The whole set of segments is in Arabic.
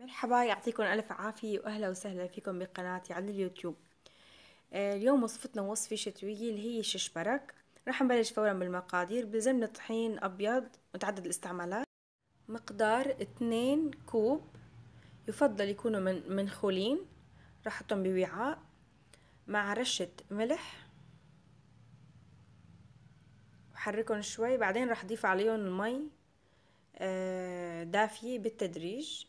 مرحبا يعطيكم ألف عافية وأهلا وسهلا فيكم بقناتي على اليوتيوب آه، اليوم وصفتنا وصفة شتوية اللي هي الششبرك راح نبلش فورا بالمقادير بلزمنا طحين أبيض متعدد الاستعمالات مقدار 2 كوب يفضل يكونوا من منخولين راح أحطهم بوعاء مع رشة ملح وحركهم شوي بعدين راح أضيف عليهم المي آه، دافية بالتدريج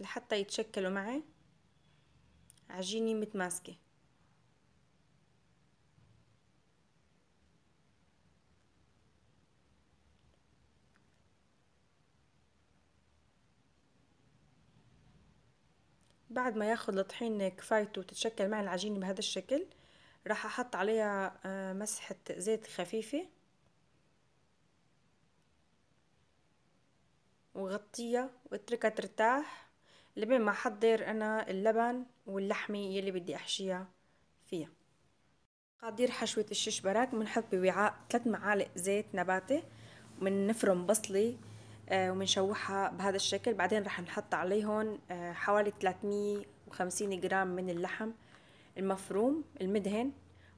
لحتى يتشكلوا معي عجينة متماسكة بعد ما ياخد الطحين كفايته وتتشكل معي العجينة بهذا الشكل راح احط عليها آه، مسحة زيت خفيفة وغطيها واتركها ترتاح لبين ما حضر أنا اللبن واللحمة يلي بدي أحشيها فيها قادير حشوة الشيش براك بنحط بوعاء 3 معالق زيت نباتي وبنفرم بصلة آه، وبنشوحها بهذا الشكل بعدين رح نحط عليهم آه، حوالي 350 جرام من اللحم المفروم المدهن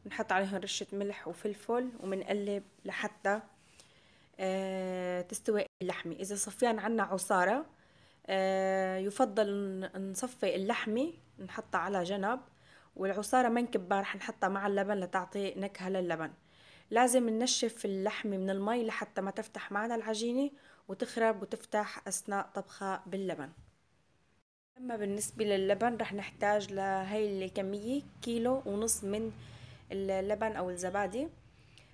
بنحط عليهم رشة ملح وفلفل وبنقلب لحتى آه، تستوي اللحمة إذا صفيان عنا عصارة آه، يفضل نصفي اللحمة نحطها على جنب والعصارة من كبار حنحطها مع اللبن لتعطي نكهة للبن لازم ننشف اللحمة من المي لحتى ما تفتح معنا العجينة وتخرب وتفتح أثناء طبخها باللبن أما بالنسبة للبن رح نحتاج لهي الكمية كيلو ونص من اللبن أو الزبادي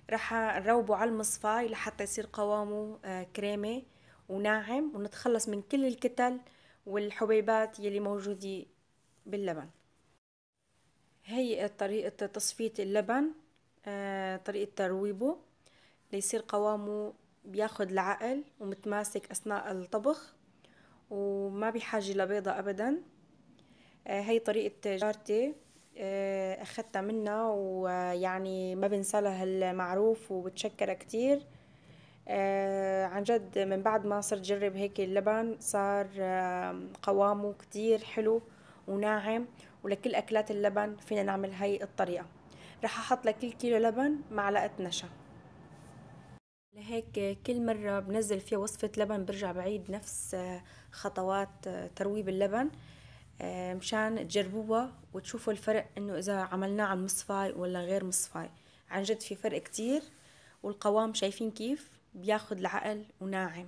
رح نروبه على المصفاي لحتى يصير قوامه آه، كريمي وناعم ونتخلص من كل الكتل والحبيبات يلي موجودة باللبن هي طريقة تصفية اللبن آه، طريقة ترويبه ليصير قوامه بياخد العقل ومتماسك أثناء الطبخ وما بحاجة لبيضة أبدا آه، هي طريقة جارتي آه، أخدتها منها ويعني ما بنسالها المعروف وبتشكرها كتير آه عن جد من بعد ما صرت جرب هيك اللبن صار آه قوامه كتير حلو وناعم ولكل أكلات اللبن فينا نعمل هاي الطريقة رح أحط لكل كيلو لبن معلقة نشا لهيك كل مرة بنزل فيها وصفة لبن برجع بعيد نفس آه، خطوات آه، ترويب اللبن آه، مشان تجربوها وتشوفوا الفرق انه اذا عملناه على المصفاي ولا غير مصفاي عن جد في فرق كتير والقوام شايفين كيف بياخد العقل وناعم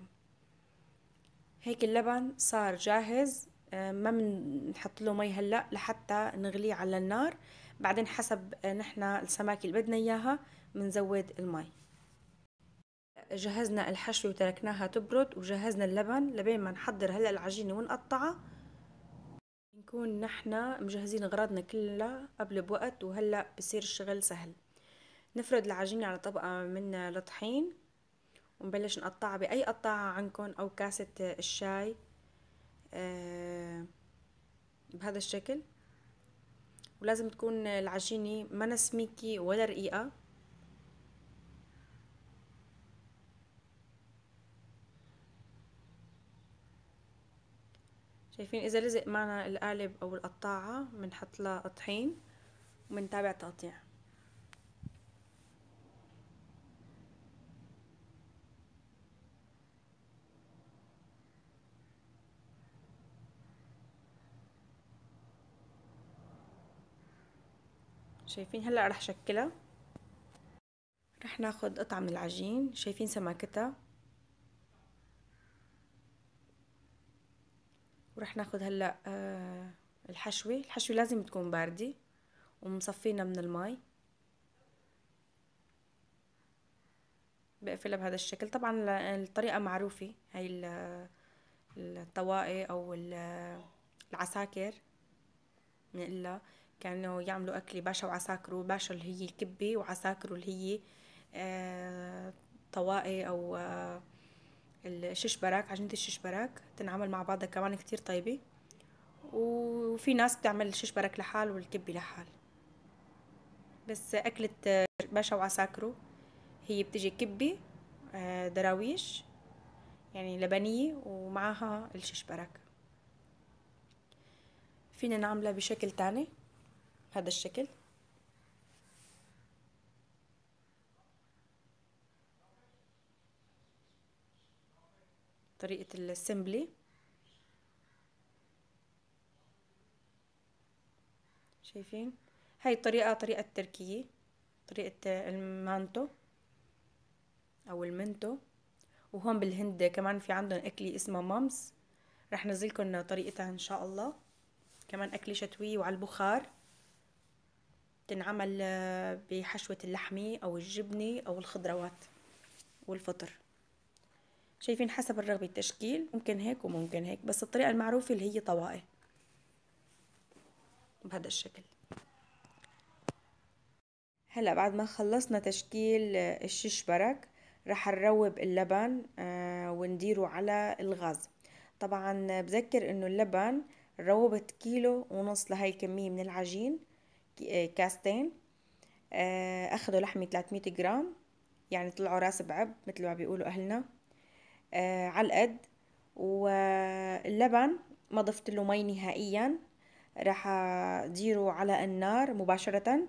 هيك اللبن صار جاهز آه، ما بنحط له مي هلا لحتى نغليه على النار بعدين حسب آه، نحن السماكه اللي بدنا اياها بنزود المي جهزنا الحشوه وتركناها تبرد وجهزنا اللبن لبين ما نحضر هلا العجينه ونقطعها نكون نحن مجهزين اغراضنا كلها قبل بوقت وهلا بصير الشغل سهل نفرد العجينه على طبقه من الطحين ونبلش نقطعها بأي قطاعة عندكم أو كاسة الشاي آه، بهذا الشكل ولازم تكون العجينة ما سميكة ولا رقيقة شايفين إذا لزق معنا القالب أو القطاعة بنحط لها طحين وبنتابع تقطيع شايفين هلا رح شكلها رح ناخد قطعة من العجين شايفين سماكتها ورح ناخد هلا آه، الحشوة الحشوة لازم تكون باردة ومصفينا من المي بقفلها بهذا الشكل طبعا الطريقة معروفة هاي الطواقي او العساكر بنقلها كانوا يعملوا أكلة باشا وعساكرو باشا اللي هي الكبة وعساكرو اللي هي آه، طواقي أو آه، الششبرك عجينة الششبرك تنعمل مع بعضها كمان كتير طيبة وفي ناس بتعمل الششبرك لحال والكبة لحال بس أكلة آه، باشا وعساكرو هي بتجي كبة دراويش يعني لبنية ومعها الششبرك فينا نعملها بشكل تاني بهذا الشكل طريقة السمبلي شايفين هاي الطريقة طريقة تركية طريقة المانتو أو المنتو وهون بالهند كمان في عندهم أكلة اسمها مامس رح نزلكن طريقتها إن شاء الله كمان أكلة شتوية وعلى البخار بتنعمل آه، بحشوة اللحمة أو الجبنة أو الخضروات والفطر شايفين حسب الرغبة التشكيل ممكن هيك وممكن هيك بس الطريقة المعروفة اللي هي طواقي بهذا الشكل هلا بعد ما خلصنا تشكيل آه، الشيش برك رح نروب اللبن آه، ونديره على الغاز طبعا بذكر انه اللبن روبت كيلو ونص لهي الكمية من العجين كاستين آه، أخذوا لحمة 300 جرام يعني طلعوا راس بعب مثل ما بيقولوا أهلنا آه، على القد واللبن ما ضفت له مي نهائيا راح اديره على النار مباشرة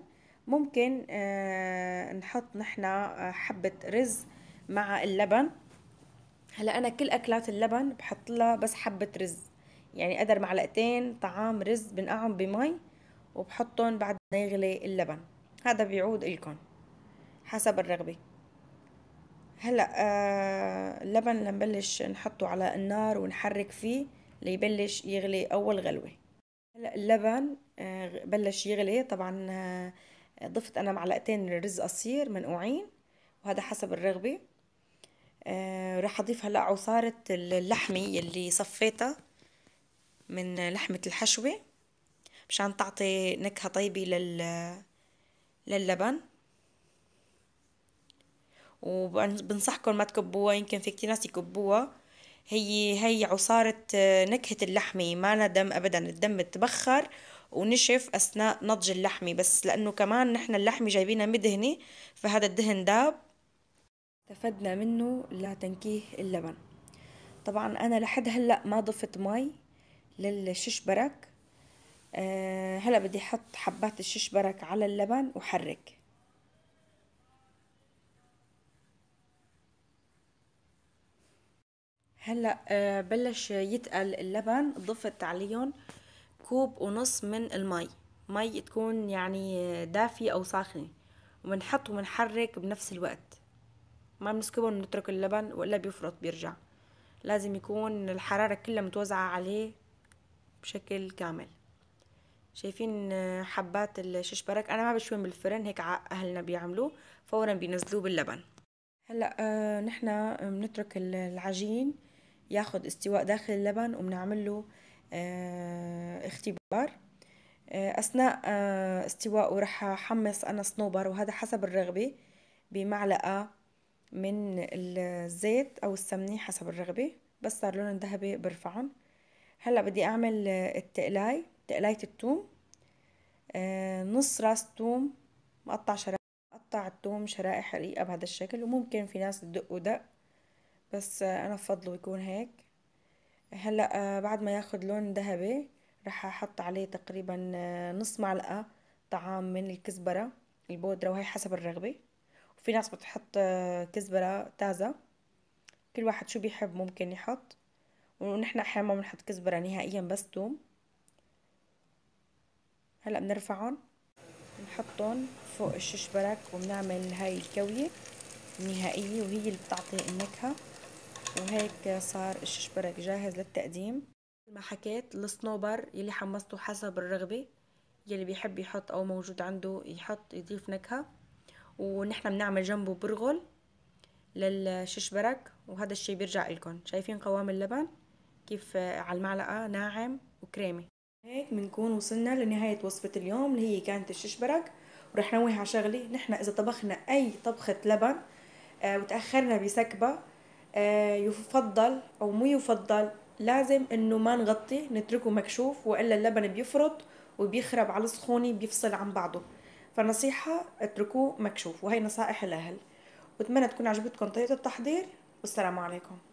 ممكن آه، نحط نحنا حبة رز مع اللبن هلا انا كل اكلات اللبن بحط لها بس حبة رز يعني قدر معلقتين طعام رز بنقعهم بمي وبحطهم بعد ما يغلي اللبن هذا بيعود لكم حسب الرغبة هلا آه اللبن لنبلش نحطه على النار ونحرك فيه ليبلش يغلي اول غلوه هلا اللبن آه بلش يغلي طبعا آه ضفت انا معلقتين رز قصير منقوعين وهذا حسب الرغبه آه رح اضيف هلا عصاره اللحمه يلي صفيتها من لحمه الحشوه مشان تعطي نكهة طيبة لل للبن وبنصحكم ما تكبوها يمكن في كتير ناس يكبوها هي هي عصارة آه، نكهة اللحمة ما دم أبدا الدم تبخر ونشف أثناء نضج اللحمة بس لأنه كمان نحن اللحمة جايبينها مدهنة فهذا الدهن داب استفدنا منه لتنكيه اللبن طبعا أنا لحد هلأ ما ضفت مي للششبرك آه، هلا بدي احط حبات الششبرك على اللبن وحرك هلا آه، بلش يتقل اللبن ضفت عليهم كوب ونص من المي مي تكون يعني دافية او ساخنة وبنحط وبنحرك بنفس الوقت ما بنسكبهم ونترك اللبن والا بيفرط بيرجع لازم يكون الحرارة كلها متوزعة عليه بشكل كامل شايفين حبات الششبرك انا ما بشويهم بالفرن هيك اهلنا بيعملوه فورا بينزلوه باللبن هلا آه نحن بنترك العجين ياخد استواء داخل اللبن وبنعمل له آه اختبار آه اثناء آه استواء رح احمص انا صنوبر وهذا حسب الرغبه بمعلقه من الزيت او السمنه حسب الرغبه بس صار لون ذهبي برفعهم هلا بدي اعمل التقلاي تقلاية التوم آه نص راس توم مقطع شرائح مقطع التوم شرائح رقيقة بهذا الشكل وممكن في ناس تدقه دق بس آه، أنا بفضله يكون هيك هلا آه، بعد ما ياخد لون ذهبي رح أحط عليه تقريبا آه، نص معلقة طعام من الكزبرة البودرة وهي حسب الرغبة وفي ناس بتحط كزبرة تازة كل واحد شو بيحب ممكن يحط ونحن أحيانا ما بنحط كزبرة نهائيا بس توم هلا بنرفعهم بنحطهم فوق الششبرك وبنعمل هاي الكوية النهائية وهي اللي بتعطي النكهة وهيك صار الششبرك جاهز للتقديم مثل ما حكيت الصنوبر يلي حمصته حسب الرغبة يلي بيحب يحط او موجود عنده يحط يضيف نكهة ونحن بنعمل جنبه برغل للششبرك وهذا الشي بيرجع لكم شايفين قوام اللبن كيف على المعلقة ناعم وكريمي هيك بنكون وصلنا لنهاية وصفة اليوم اللي هي كانت الششبرك ورح نوه على شغلة نحن إذا طبخنا أي طبخة لبن آه وتأخرنا بسكبة آه يفضل أو مو يفضل لازم إنه ما نغطي نتركه مكشوف وإلا اللبن بيفرط وبيخرب على السخونة بيفصل عن بعضه فنصيحة اتركوه مكشوف وهي نصائح الأهل واتمنى تكون عجبتكم طريقة التحضير والسلام عليكم